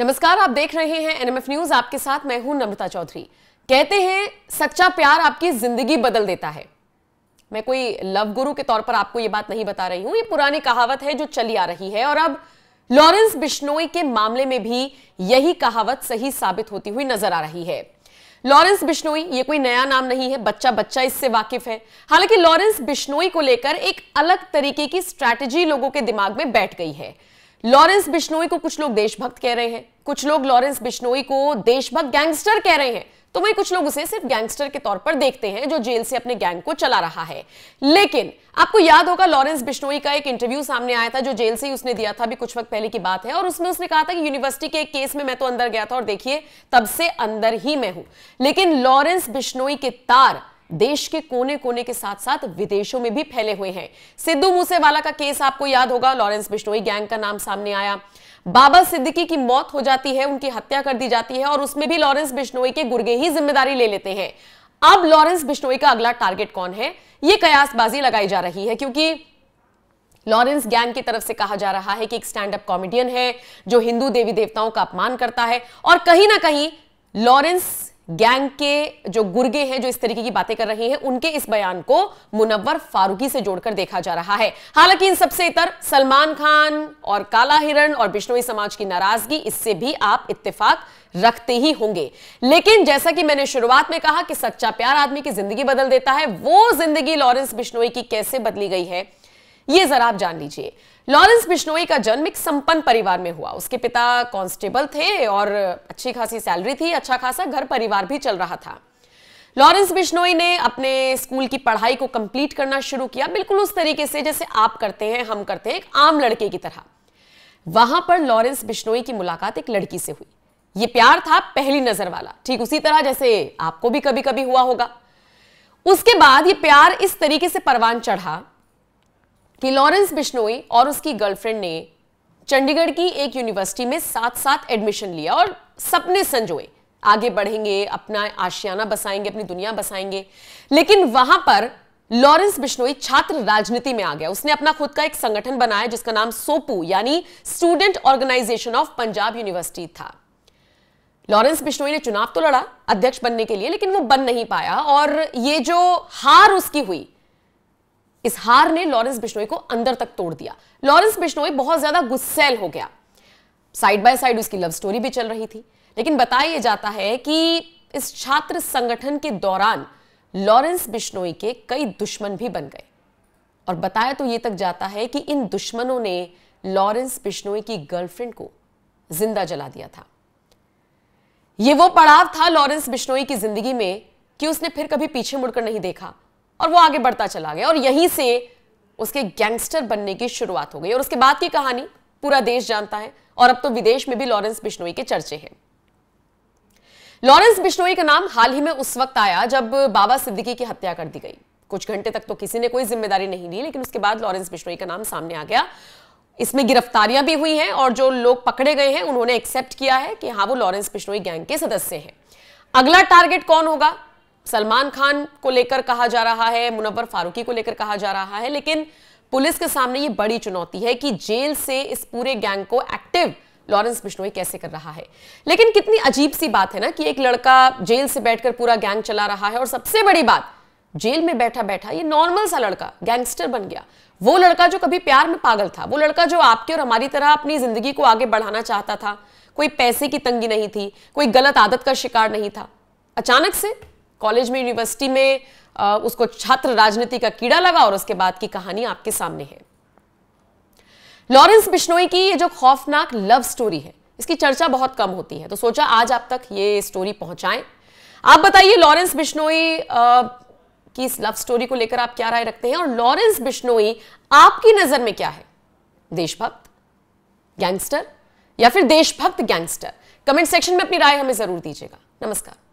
नमस्कार आप देख रहे हैं एनएमएफ न्यूज आपके साथ मैं हूं नम्रता चौधरी कहते हैं सच्चा प्यार आपकी जिंदगी बदल देता है मैं कोई लव गुरु के तौर पर आपको ये बात नहीं बता रही हूं ये पुरानी कहावत है जो चली आ रही है और अब लॉरेंस बिश्नोई के मामले में भी यही कहावत सही साबित होती हुई नजर आ रही है लॉरेंस बिश्नोई ये कोई नया नाम नहीं है बच्चा बच्चा इससे वाकिफ है हालांकि लॉरेंस बिश्नोई को लेकर एक अलग तरीके की स्ट्रैटेजी लोगों के दिमाग में बैठ गई है लॉरेंस बिश्नोई को कुछ लोग देशभक्त कह रहे हैं कुछ लोग लॉरेंस बिश्नोई को देशभक्त गैंगस्टर कह रहे हैं तो वही कुछ लोग उसे सिर्फ गैंगस्टर के तौर पर देखते हैं जो जेल से अपने गैंग को चला रहा है लेकिन आपको याद होगा लॉरेंस बिश्नोई का एक इंटरव्यू सामने आया था जो जेल से ही उसने दिया था अभी कुछ वक्त पहले की बात है और उसमें उसने कहा था कि यूनिवर्सिटी के एक केस में मैं तो अंदर गया था और देखिए तब से अंदर ही मैं हूं लेकिन लॉरेंस बिश्नोई के तार देश के कोने कोने के साथ साथ विदेशों में भी फैले हुए हैं सिद्धू मूसेवाला का केस आपको याद होगा लॉरेंस बिश्नोई गैंग का नाम सामने आया बाबा सिद्दीकी की मौत हो जाती है उनकी हत्या कर दी जाती है और उसमें भी लॉरेंस बिश्नोई के गुर्गे ही जिम्मेदारी ले लेते हैं अब लॉरेंस बिश्नोई का अगला टारगेट कौन है यह कयासबाजी लगाई जा रही है क्योंकि लॉरेंस गैंग की तरफ से कहा जा रहा है कि एक स्टैंड अप कॉमेडियन है जो हिंदू देवी देवताओं का अपमान करता है और कहीं ना कहीं लॉरेंस गैंग के जो गुर्गे हैं जो इस तरीके की बातें कर रहे हैं उनके इस बयान को मुनव्वर फारूकी से जोड़कर देखा जा रहा है हालांकि इन सबसे इतर सलमान खान और काला हिरण और बिश्नोई समाज की नाराजगी इससे भी आप इत्तेफाक रखते ही होंगे लेकिन जैसा कि मैंने शुरुआत में कहा कि सच्चा प्यार आदमी की जिंदगी बदल देता है वो जिंदगी लॉरेंस बिश्नोई की कैसे बदली गई है ये जरा आप जान लीजिए लॉरेंस बिश्नोई का जन्म एक संपन्न परिवार में हुआ उसके पिता कांस्टेबल थे और अच्छी खासी सैलरी थी अच्छा खासा घर परिवार भी चल रहा था लॉरेंस बिश्नोई ने अपने स्कूल की पढ़ाई को कंप्लीट करना शुरू किया बिल्कुल उस तरीके से जैसे आप करते हैं हम करते हैं एक आम लड़के की तरह वहां पर लॉरेंस बिश्नोई की मुलाकात एक लड़की से हुई ये प्यार था पहली नजर वाला ठीक उसी तरह जैसे आपको भी कभी कभी हुआ होगा उसके बाद ये प्यार इस तरीके से परवान चढ़ा कि लॉरेंस बिश्नोई और उसकी गर्लफ्रेंड ने चंडीगढ़ की एक यूनिवर्सिटी में साथ साथ एडमिशन लिया और सपने संजोए आगे बढ़ेंगे अपना आशियाना बसाएंगे अपनी दुनिया बसाएंगे लेकिन वहां पर लॉरेंस बिश्नोई छात्र राजनीति में आ गया उसने अपना खुद का एक संगठन बनाया जिसका नाम सोपू यानी student organisation of Punjab university था लॉरेंस बिश्नोई ने चुनाव तो लड़ा अध्यक्ष बनने के लिए लेकिन वो बन नहीं पाया और ये जो हार उसकी हुई इस हार ने लॉरेंस बिश्नोई को अंदर तक तोड़ दिया लॉरेंस बिश्नोई बहुत ज्यादा गुस्सेल हो गया साइड बाय साइड उसकी लव स्टोरी भी चल रही थी लेकिन बताया जाता है कि इस छात्र संगठन के दौरान लॉरेंस बिश्नोई के कई दुश्मन भी बन गए और बताया तो ये तक जाता है कि इन दुश्मनों ने लॉरेंस बिश्नोई की गर्लफ्रेंड को जिंदा जला दिया था यह वो पड़ाव था लॉरेंस बिश्नोई की जिंदगी में कि उसने फिर कभी पीछे मुड़कर नहीं देखा और वो आगे बढ़ता चला गया और यहीं से उसके गैंगस्टर बनने की शुरुआत हो गई और उसके बाद की कहानी पूरा देश जानता है और अब तो विदेश में भी लॉरेंस बिश्नोई के चर्चे हैं लॉरेंस बिश्नोई का नाम हाल ही में उस वक्त आया जब बाबा सिद्दीकी की हत्या कर दी गई कुछ घंटे तक तो किसी ने कोई जिम्मेदारी नहीं ली लेकिन उसके बाद लॉरेंस बिश्नोई का नाम सामने आ गया इसमें गिरफ्तारियां भी हुई हैं और जो लोग पकड़े गए हैं उन्होंने एक्सेप्ट किया है कि हाँ वो लॉरेंस बिश्नोई गैंग के सदस्य हैं अगला टारगेट कौन होगा सलमान खान को लेकर कहा जा रहा है मुनव्वर फारूकी को लेकर कहा जा रहा है लेकिन पुलिस के सामने ये बड़ी चुनौती है कि जेल से इस पूरे गैंग को एक्टिव लॉरेंस बिश्नोई कैसे कर रहा है लेकिन कितनी अजीब सी बात है ना कि एक लड़का जेल से बैठकर पूरा गैंग चला रहा है और सबसे बड़ी बात जेल में बैठा बैठा ये नॉर्मल सा लड़का गैंगस्टर बन गया वो लड़का जो कभी प्यार में पागल था वो लड़का जो आपके और हमारी तरह अपनी जिंदगी को आगे बढ़ाना चाहता था कोई पैसे की तंगी नहीं थी कोई गलत आदत का शिकार नहीं था अचानक से कॉलेज में यूनिवर्सिटी में आ, उसको छात्र राजनीति का कीड़ा लगा और उसके बाद की कहानी आपके सामने है लॉरेंस बिश्नोई की ये जो खौफनाक लव स्टोरी है इसकी चर्चा बहुत कम होती है तो सोचा आज आप तक ये स्टोरी पहुंचाएं आप बताइए लॉरेंस बिश्नोई की इस लव स्टोरी को लेकर आप क्या राय रखते हैं और लॉरेंस बिश्नोई आपकी नजर में क्या है देशभक्त गैंगस्टर या फिर देशभक्त गैंगस्टर कमेंट सेक्शन में अपनी राय हमें जरूर दीजिएगा नमस्कार